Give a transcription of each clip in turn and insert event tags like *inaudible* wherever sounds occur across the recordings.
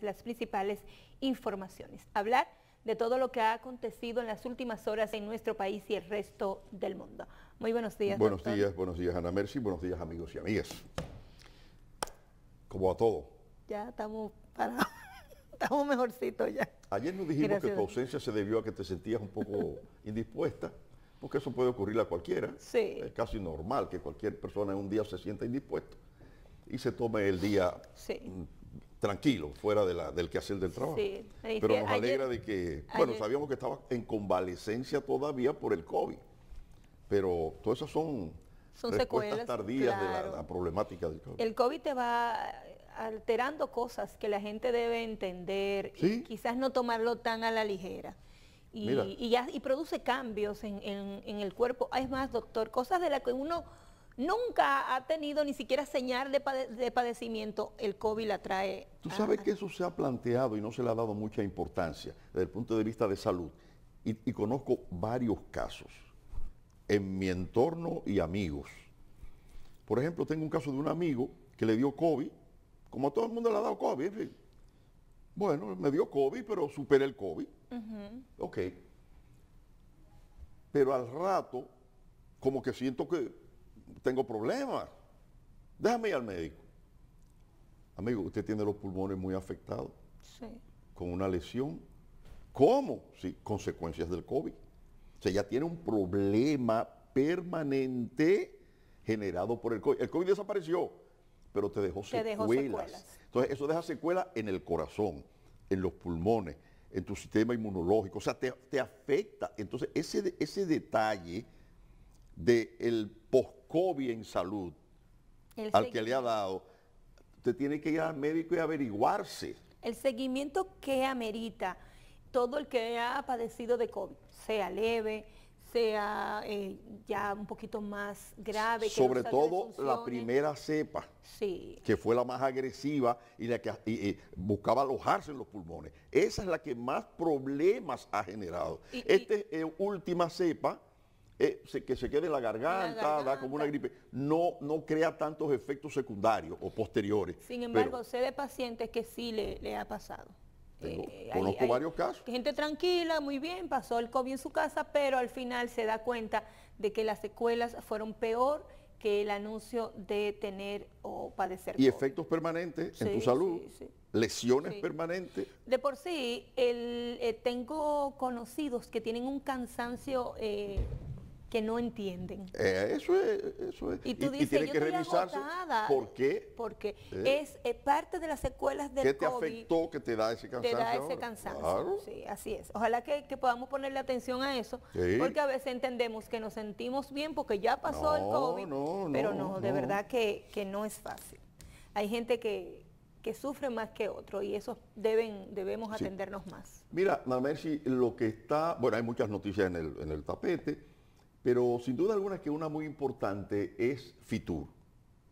las principales informaciones. Hablar de todo lo que ha acontecido en las últimas horas en nuestro país y el resto del mundo. Muy buenos días. Buenos días, buenos días Ana Mercy, buenos días amigos y amigas. Como a todo. Ya estamos para... *laughs* estamos mejorcito ya. Ayer nos dijimos que tu ausencia se debió a que te sentías un poco *laughs* indispuesta, porque eso puede ocurrir a cualquiera. Es casi normal que cualquier persona en un día se sienta indispuesto y se tome el día sí mm, tranquilo, fuera de la, del quehacer del trabajo. Pero nos alegra de que, bueno, sabíamos que estaba en convalecencia todavía por el COVID, pero todas esas son, son respuestas tardías de la, problemática del COVID. El COVID te va alterando cosas que la gente debe entender y quizás no tomarlo tan a la ligera. Y, produce cambios en el cuerpo. Es más, doctor, cosas de las que uno nunca ha tenido ni siquiera señal de, padecimiento, el COVID la trae. Tú sabes que eso se ha planteado y no se le ha dado mucha importancia desde el punto de vista de salud. Y, conozco varios casos en mi entorno y amigos. Por ejemplo, tengo un caso de un amigo que le dio COVID, como a todo el mundo le ha dado COVID, Bueno, me dio COVID, pero superé el COVID. Ok. Pero al rato, como que siento que tengo problemas. Déjame ir al médico. Amigo, usted tiene los pulmones muy afectados. Sí. Con una lesión. ¿Cómo? Sí, consecuencias del COVID. O sea, ya tiene un problema permanente generado por el COVID. El COVID desapareció, pero te dejó, secuelas. Entonces, eso deja secuelas en el corazón, en los pulmones, en tu sistema inmunológico. O sea, te, afecta. Entonces, ese, ese detalle del post COVID en salud al que le ha dado, usted tiene que ir al médico y averiguarse. El seguimiento que amerita todo el que ha padecido de COVID, sea leve, sea eh, ya un poquito más grave. Sobre todo la primera cepa, que fue la más agresiva y la que buscaba alojarse en los pulmones. Esa es la que más problemas ha generado. Esta es la última cepa eh, que se quede la garganta, da como una gripe, no, no crea tantos efectos secundarios o posteriores. Sin embargo, sé de pacientes que sí le, ha pasado. Eh, conozco varios casos. Gente tranquila, muy bien, pasó el COVID en su casa, pero al final se da cuenta de que las secuelas fueron peor que el anuncio de tener o padecer. Y efectos permanentes en tu salud, lesiones permanentes. De por sí, el, eh, tengo conocidos que tienen un cansancio que no entienden. Eh, eso es, eso es. Y tú dices, tiene que revisarse agotada. ¿Por qué? Porque eh. es, parte de las secuelas del ¿Qué te afectó que te da ese cansancio? Te da ese cansancio. Sí, así es. Ojalá que, podamos ponerle atención a eso, porque a veces entendemos que nos sentimos bien porque ya pasó el COVID, pero no, de verdad que, no es fácil. Hay gente que, sufre más que otro y eso deben, debemos atendernos más. Mira, si lo que está, bueno, hay muchas noticias en el, en el tapete, pero sin duda alguna que una muy importante es FITUR,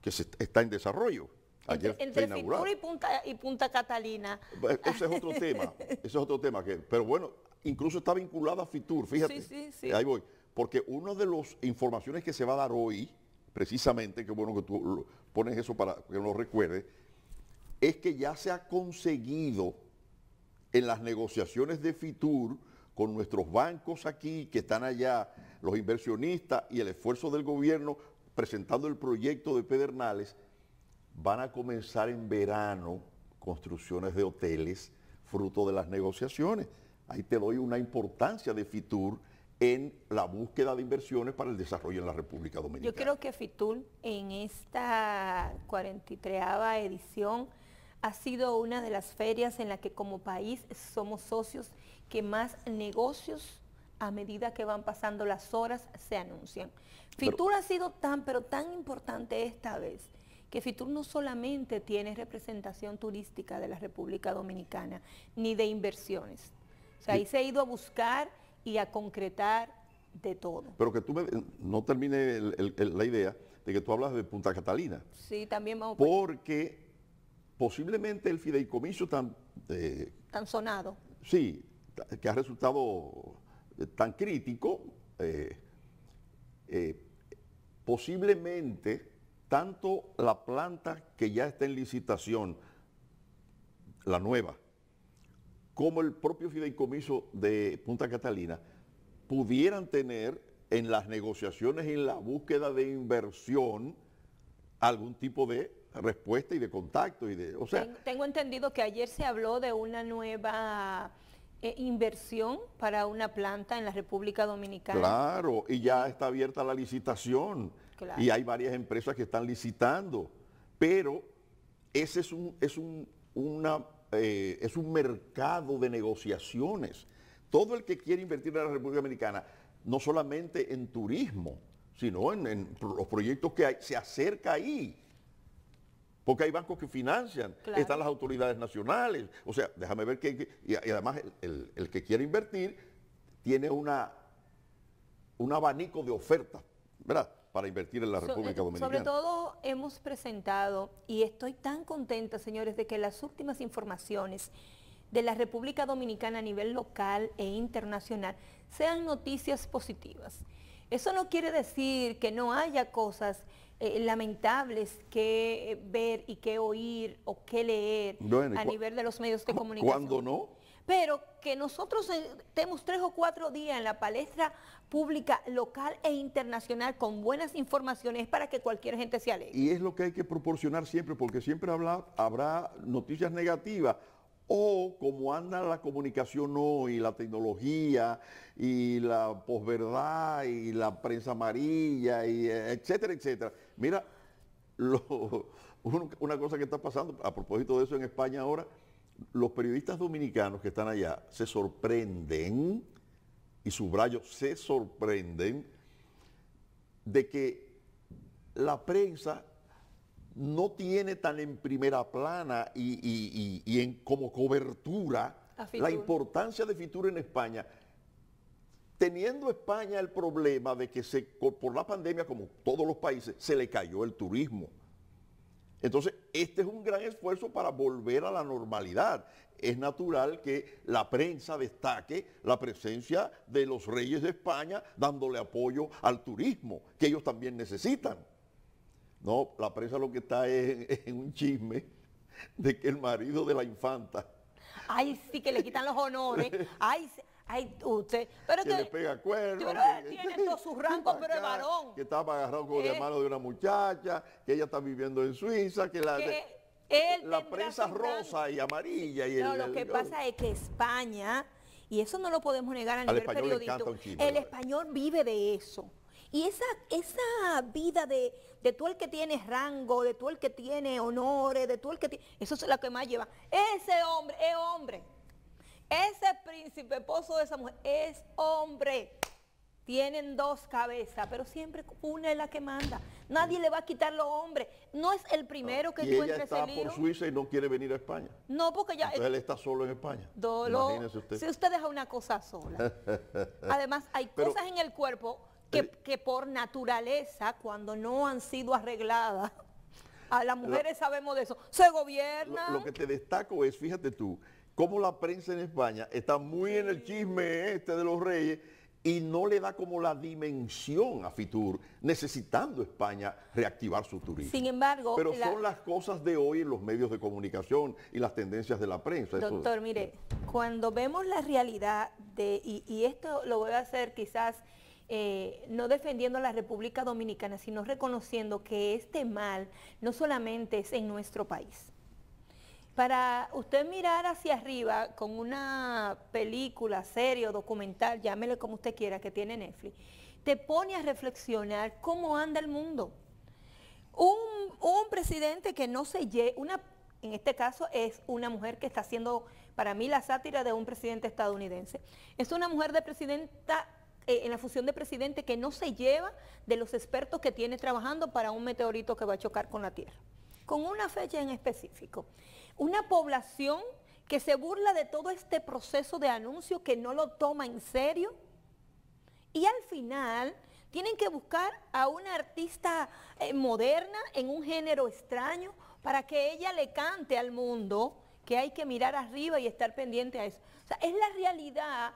que está en desarrollo. entre, FITUR y Punta, Catalina. Ese es otro tema, ese es otro tema. Que, pero bueno, incluso está vinculada a FITUR, fíjate. Sí, sí, sí. Ahí voy. Porque una de las informaciones que se va a dar hoy, precisamente, que bueno que tú pones eso para que lo recuerde, es que ya se ha conseguido en las negociaciones de FITUR con nuestros bancos aquí que están allá los inversionistas y el esfuerzo del gobierno presentando el proyecto de Pedernales, van a comenzar en verano construcciones de hoteles fruto de las negociaciones. Ahí te doy una importancia de FITUR en la búsqueda de inversiones para el desarrollo en la República Dominicana. Yo creo que FITUR en esta 43 edición ha sido una de las ferias en la que como país somos socios que más negocios a medida que van pasando las horas, se anuncian. FITUR ha sido tan, pero tan importante esta vez que FITUR no solamente tiene representación turística de la República Dominicana, ni de inversiones. O sea, ahí se ha ido a buscar y a concretar de todo. Pero que tú no termine la idea de que tú hablas de Punta Catalina. Sí, también vamos. Porque posiblemente el fideicomiso tan... Eh, tan sonado. Sí, que ha resultado tan crítico, eh, eh, posiblemente tanto la planta que ya está en licitación, la nueva, como el propio fideicomiso de Punta Catalina, pudieran tener en las negociaciones, en la búsqueda de inversión, algún tipo de respuesta y de contacto. Y de, o tengo entendido que ayer se habló de una nueva eh, inversión para una planta en la República Dominicana. Claro, y ya está abierta la licitación. Y hay varias empresas que están licitando. Pero ese es un, es un, una, eh, es un mercado de negociaciones. Todo el que quiere invertir en la República Dominicana, no solamente en turismo, sino en, en los proyectos que hay, se acerca ahí porque hay bancos que financian, están las autoridades nacionales, o sea, déjame ver que, y, además el, que quiere invertir tiene una, un abanico de ofertas, ¿verdad? para invertir en la República Dominicana. Sobre todo hemos presentado, y estoy tan contenta, señores, de que las últimas informaciones de la República Dominicana a nivel local e internacional sean noticias positivas. Eso no quiere decir que no haya cosas eh, lamentables que eh, ver y que oír o que leer a nivel de los medios de comunicación. cuando no? Pero que nosotros eh, estemos tres o cuatro días en la palestra pública local e internacional con buenas informaciones para que cualquier gente se alegre. Y es lo que hay que proporcionar siempre, porque siempre habla, habrá noticias negativas o como anda la comunicación hoy, la tecnología y la posverdad y la prensa amarilla, y etcétera, etcétera Mira, *laughs* una cosa que está pasando, a propósito de eso en España ahora, los periodistas dominicanos que están allá se sorprenden, y subrayo, se sorprenden de que la prensa no tiene tan en primera plana y, en, como cobertura la importancia de Fitur en España Teniendo España el problema de que por la pandemia, como todos los países, se le cayó el turismo. Entonces, este es un gran esfuerzo para volver a la normalidad. Es natural que la prensa destaque la presencia de los reyes de España dándole apoyo al turismo, que ellos también necesitan. No, la prensa lo que está es en un chisme de que el marido de la infanta. Ay, sí, que le quitan los honores. Ay, Ay, usted. Pero que, que le pega cuernos. que, tiene todos sus rangos, pero es varón. Que estaba agarrado con la mano de una muchacha, que ella está viviendo en Suiza, que la... Que la prensa rosa y amarilla. no, lo que oh. pasa es que España, y eso no lo podemos negar a nivel periodístico, el español vive de eso. Y esa, esa vida de, de tú el que tiene rango, de tú el que tiene honores, de tú el que tiene... Eso es lo que más lleva. Ese hombre es hombre. Ese príncipe esposo de esa mujer es hombre. Tienen dos cabezas, pero siempre una es la que manda. Nadie le va a quitar los hombres. No es el primero que y está por Suiza y no quiere venir a España. No, porque ya... él está solo en España. Dolor. usted. Si usted deja una cosa sola. *laughs* Además, hay cosas en el cuerpo que, por naturaleza, cuando no han sido arregladas, a las mujeres sabemos de eso. Se gobierna. lo, que te destaco es, fíjate tú, como la prensa en España está muy en el chisme este de los reyes y no le da como la dimensión a Fitur, necesitando España reactivar su turismo. Sin embargo... Pero son las cosas de hoy en los medios de comunicación y las tendencias de la prensa. Doctor, mire, cuando vemos la realidad de, y, esto lo voy a hacer quizás eh, no defendiendo a la República Dominicana, sino reconociendo que este mal no solamente es en nuestro país, para usted mirar hacia arriba con una película, serie o documental, llámele como usted quiera, que tiene Netflix, te pone a reflexionar cómo anda el mundo. Un, presidente que no se lleva, una, en este caso es una mujer que está haciendo para mí la sátira de un presidente estadounidense. Es una mujer de presidenta eh, en la función de presidente que no se lleva de los expertos que tiene trabajando para un meteorito que va a chocar con la Tierra con una fecha en específico. Una población que se burla de todo este proceso de anuncio, que no lo toma en serio. Y al final tienen que buscar a una artista eh, moderna en un género extraño para que ella le cante al mundo que hay que mirar arriba y estar pendiente a eso. O sea, es la realidad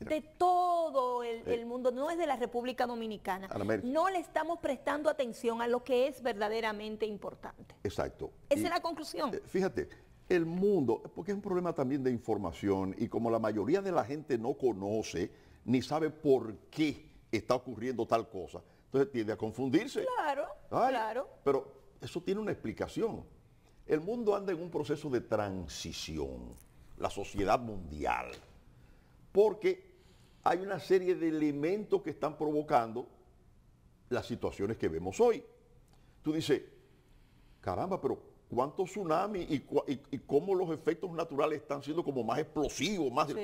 de todo eh. el, mundo, no es de la República Dominicana. No le estamos prestando atención a lo que es verdaderamente importante. Exacto. Esa es la conclusión. Eh, fíjate, el mundo, porque es un problema también de información y como la mayoría de la gente no conoce ni sabe por qué está ocurriendo tal cosa, entonces tiende a confundirse. Claro, claro. Pero eso tiene una explicación. El mundo anda en un proceso de transición, la sociedad mundial porque hay una serie de elementos que están provocando las situaciones que vemos hoy. Tú dices, caramba, pero ¿cuántos tsunamis y, cómo los efectos naturales están siendo como más explosivos, más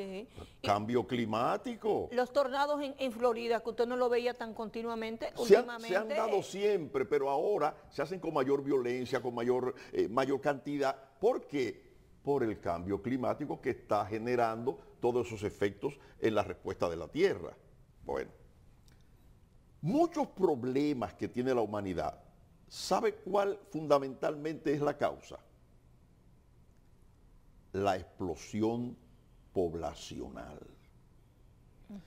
cambio climático? Los tornados en, Florida, que usted no lo veía tan continuamente, se últimamente. Han, se han dado eh, siempre, pero ahora se hacen con mayor violencia, con mayor, eh, mayor cantidad. ¿Por qué? por el cambio climático que está generando todos esos efectos en la respuesta de la Tierra. Bueno, muchos problemas que tiene la humanidad, ¿sabe cuál fundamentalmente es la causa? La explosión poblacional.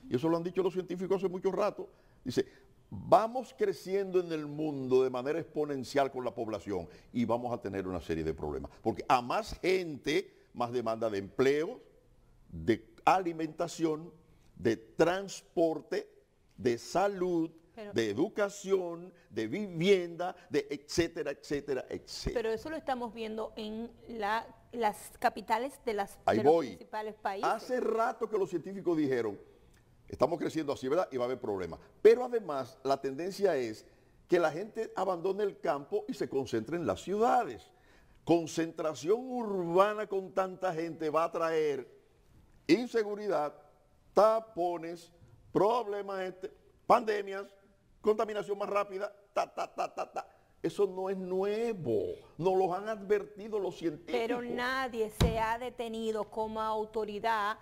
Y eso lo han dicho los científicos hace mucho rato. Dice, vamos creciendo en el mundo de manera exponencial con la población y vamos a tener una serie de problemas. Porque a más gente, más demanda de empleo, de alimentación, de transporte, de salud, de educación, de vivienda, de etcétera, etcétera, etcétera. Pero eso lo estamos viendo en las capitales de, las, de los principales países. Hace rato que los científicos dijeron, Estamos creciendo así, ¿verdad? Y va a haber problemas. Pero además, la tendencia es que la gente abandone el campo y se concentre en las ciudades. Concentración urbana con tanta gente va a traer inseguridad, tapones, problemas, este, pandemias, contaminación más rápida, ta, ta, ta, ta, ta. Eso no es nuevo, nos lo han advertido los científicos. Pero nadie se ha detenido como autoridad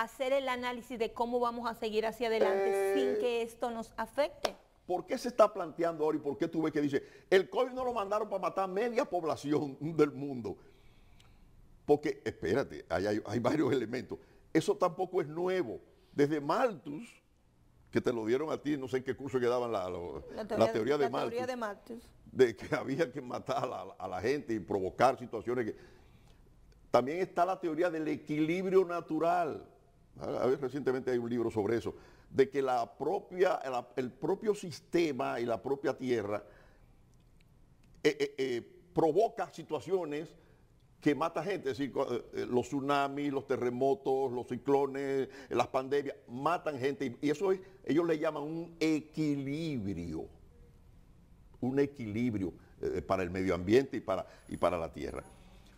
hacer el análisis de cómo vamos a seguir hacia adelante sin eh. que esto nos afecte. ¿Por qué se está planteando ahora y por qué tú ves que dice, el COVID no lo mandaron para matar media población del mundo? Porque, espérate, hay, varios elementos. Eso tampoco es nuevo. Desde Malthus, que te lo dieron a ti, no sé en qué curso que daban la, teoría, de la de de que había que matar a la, a la gente y provocar situaciones que... También está la teoría del equilibrio natural recientemente hay un libro sobre eso, de que la propia, el propio sistema y la propia tierra eh, eh, eh, provoca situaciones que mata gente, es decir, los tsunamis, los terremotos, los ciclones, las pandemias, matan gente. Y eso ellos le llaman un equilibrio, un equilibrio para el medio ambiente y para, y para la tierra.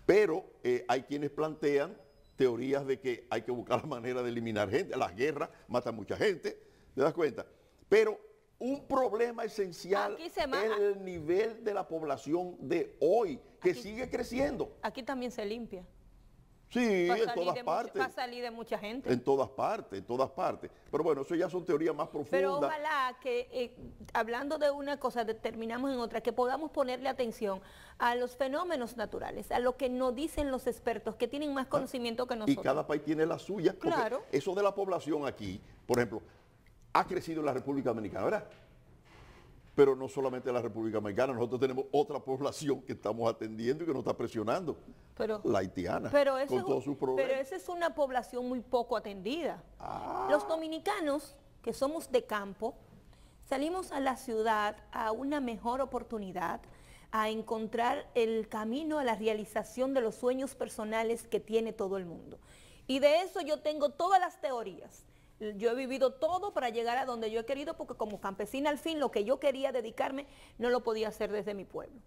Pero hay quienes plantean teorías de que hay que buscar la manera de eliminar gente, las guerras matan mucha gente, ¿te das cuenta? Pero un problema esencial es el nivel de la población de hoy, que sigue creciendo. Aquí también se limpia. Sí, en todas partes. va a salir de mucha gente. En todas partes, en todas partes. Pero bueno, eso ya son teorías más profundas. Pero ojalá que, eh, hablando de una cosa, determinamos en otra, que podamos ponerle atención a los fenómenos naturales, a lo que nos dicen los expertos, que tienen más ah, conocimiento que nosotros. Y cada país tiene la suya. Claro. Eso de la población aquí, por ejemplo, ha crecido en la República Dominicana, ¿verdad? pero no solamente la República Mexicana nosotros tenemos otra población que estamos atendiendo y que nos está presionando, la haitiana, pero con todos sus problemas. Pero esa es una población muy poco atendida. Ah. Los dominicanos, que somos de campo, salimos a la ciudad a una mejor oportunidad, a encontrar el camino a la realización de los sueños personales que tiene todo el mundo. Y de eso yo tengo todas las teorías. Yo he vivido todo para llegar a donde yo he querido porque como campesina al fin lo que yo quería dedicarme no lo podía hacer desde mi pueblo.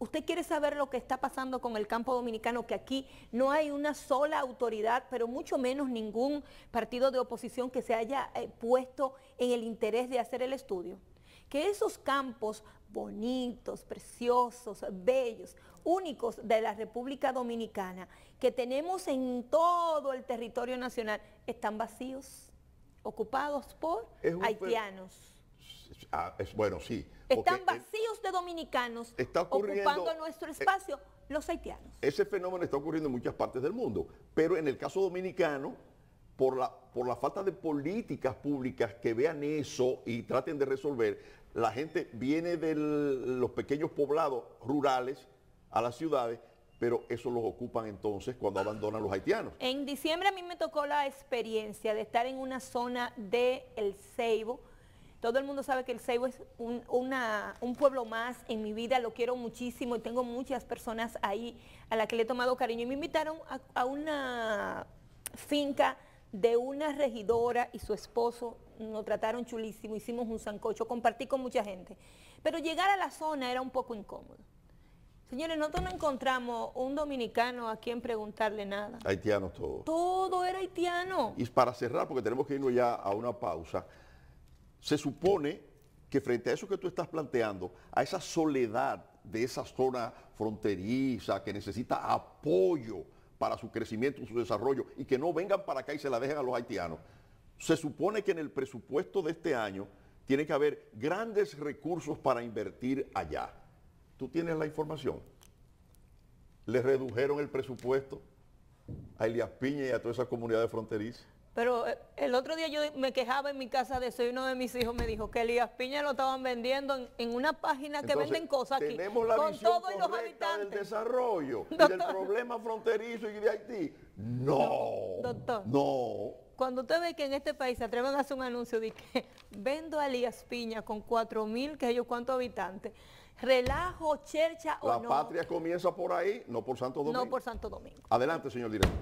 Usted quiere saber lo que está pasando con el campo dominicano, que aquí no hay una sola autoridad, pero mucho menos ningún partido de oposición que se haya eh, puesto en el interés de hacer el estudio. Que esos campos bonitos, preciosos, bellos, únicos de la República Dominicana que tenemos en todo el territorio nacional están vacíos, ocupados por haitianos. Ah, es, bueno, sí. Están vacíos de dominicanos ocupando nuestro e- espacio los haitianos. Ese fenómeno está ocurriendo en muchas partes del mundo, pero en el caso dominicano, por la, por la falta de políticas públicas que vean eso y traten de resolver, la gente viene de los pequeños poblados rurales a las ciudades, pero eso los ocupan entonces cuando abandonan los haitianos. En diciembre a mí me tocó la experiencia de estar en una zona de El Ceibo. Todo el mundo sabe que El Ceibo es un, pueblo más en mi vida, lo quiero muchísimo y tengo muchas personas ahí a las que le he tomado cariño. Y me invitaron a, a una finca de una regidora y su esposo, nos trataron chulísimo, hicimos un sancocho, compartí con mucha gente. Pero llegar a la zona era un poco incómodo. Señores, nosotros no encontramos un dominicano a quien preguntarle nada. Haitianos todo. Todo era haitiano. Y para cerrar, porque tenemos que irnos ya a una pausa, se supone que frente a eso que tú estás planteando, a esa soledad de esa zona fronteriza que necesita apoyo para su crecimiento, su desarrollo, y que no vengan para acá y se la dejen a los haitianos, se supone que en el presupuesto de este año tiene que haber grandes recursos para invertir allá Tú tienes la información. Le redujeron el presupuesto a Elías Piña y a toda esa comunidad de fronterizas. Pero eh, el otro día yo me quejaba en mi casa de eso y uno de mis hijos me dijo que Elías Piña lo estaban vendiendo en, una página que venden cosas aquí. Tenemos la con todos los habitantes. del desarrollo y del problema fronterizo y de Haití. No, doctor. No. Cuando usted ve que en este país se atreven a hacer un anuncio de que *laughs* vendo a Elías Piña con 4 mil, que ellos cuántos habitantes, relajo, chercha o La patria comienza por ahí, no por Santo Domingo. No por Santo Domingo. Adelante, señor director.